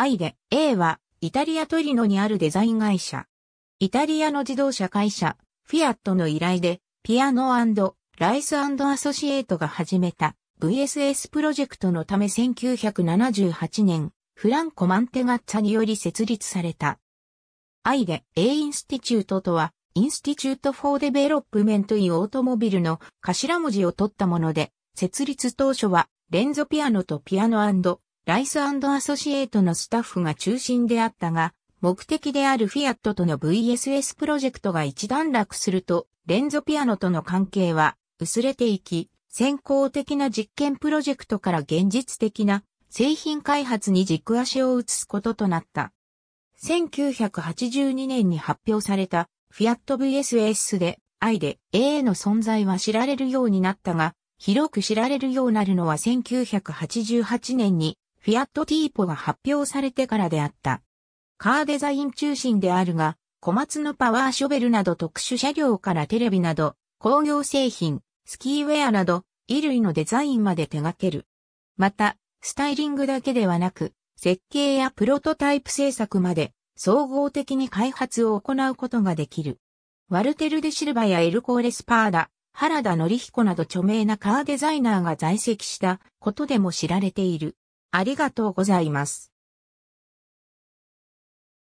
アイデ、A は、イタリアトリノにあるデザイン会社。イタリアの自動車会社、フィアットの依頼で、ピアノライスアソシエイトが始めた VSS プロジェクトのため1978年、フランコ・マンテガッツァにより設立された。アイデ、A インスティチュートとは、インスティチュート・フォー・デベロップメント・イ・オートモビルの頭文字を取ったもので、設立当初は、レンゾピアノとピアノライスアソシエイトのスタッフが中心であったが、目的であるフィアットとの VSS プロジェクトが一段落すると、レンゾピアノとの関係は薄れていき、先行的な実験プロジェクトから現実的な製品開発に軸足を移すこととなった。1982年に発表されたフィアット VSS で I で A の存在は知られるようになったが、広く知られるようになるのは1988年にフィアットティーポが発表されてからであった。カーデザイン中心であるが、小松のパワーショベルなど特殊車両からテレビなど、工業製品、スキーウェアなど、衣類のデザインまで手掛ける。また、スタイリングだけではなく、設計やプロトタイプ制作まで、総合的に開発を行うことができる。ワルテル・デ・シルバやエルコーレス・パーダ、原田則彦など著名なカーデザイナーが在籍したことでも知られている。ありがとうございます。